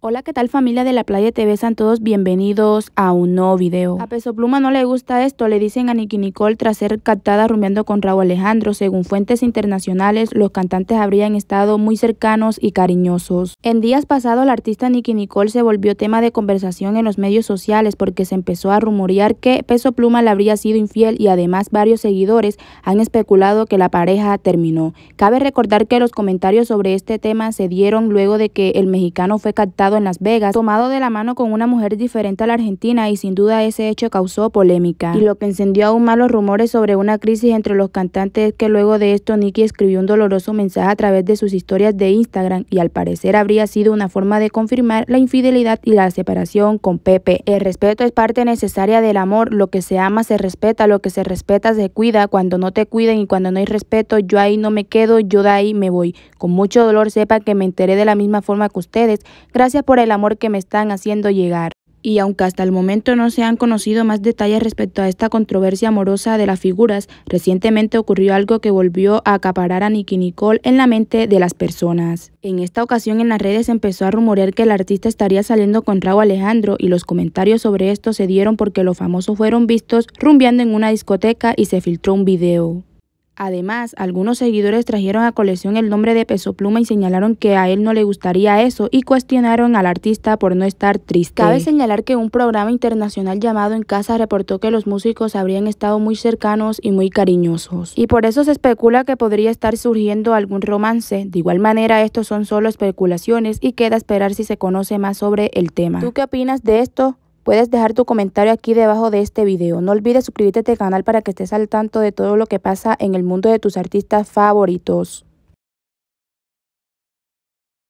Hola, ¿qué tal familia de la playa Te besan todos bienvenidos a un nuevo video. A Peso Pluma no le gusta esto, le dicen a Nicky Nicole tras ser captada rumiando con Raúl Alejandro. Según fuentes internacionales, los cantantes habrían estado muy cercanos y cariñosos. En días pasados, la artista Nicky Nicole se volvió tema de conversación en los medios sociales porque se empezó a rumorear que Peso Pluma le habría sido infiel y además varios seguidores han especulado que la pareja terminó. Cabe recordar que los comentarios sobre este tema se dieron luego de que el mexicano fue captado en Las Vegas, tomado de la mano con una mujer diferente a la argentina y sin duda ese hecho causó polémica. Y lo que encendió aún más los rumores sobre una crisis entre los cantantes es que luego de esto Nicky escribió un doloroso mensaje a través de sus historias de Instagram y al parecer habría sido una forma de confirmar la infidelidad y la separación con Pepe. El respeto es parte necesaria del amor, lo que se ama se respeta, lo que se respeta se cuida, cuando no te cuiden y cuando no hay respeto yo ahí no me quedo, yo de ahí me voy. Con mucho dolor sepa que me enteré de la misma forma que ustedes. Gracias por el amor que me están haciendo llegar. Y aunque hasta el momento no se han conocido más detalles respecto a esta controversia amorosa de las figuras, recientemente ocurrió algo que volvió a acaparar a Nicky Nicole en la mente de las personas. En esta ocasión en las redes empezó a rumorear que el artista estaría saliendo con Raúl Alejandro y los comentarios sobre esto se dieron porque los famosos fueron vistos rumbeando en una discoteca y se filtró un video. Además, algunos seguidores trajeron a colección el nombre de Peso Pluma y señalaron que a él no le gustaría eso y cuestionaron al artista por no estar triste. Cabe señalar que un programa internacional llamado En Casa reportó que los músicos habrían estado muy cercanos y muy cariñosos. Y por eso se especula que podría estar surgiendo algún romance. De igual manera, estos son solo especulaciones y queda esperar si se conoce más sobre el tema. ¿Tú qué opinas de esto? Puedes dejar tu comentario aquí debajo de este video. No olvides suscribirte a este canal para que estés al tanto de todo lo que pasa en el mundo de tus artistas favoritos.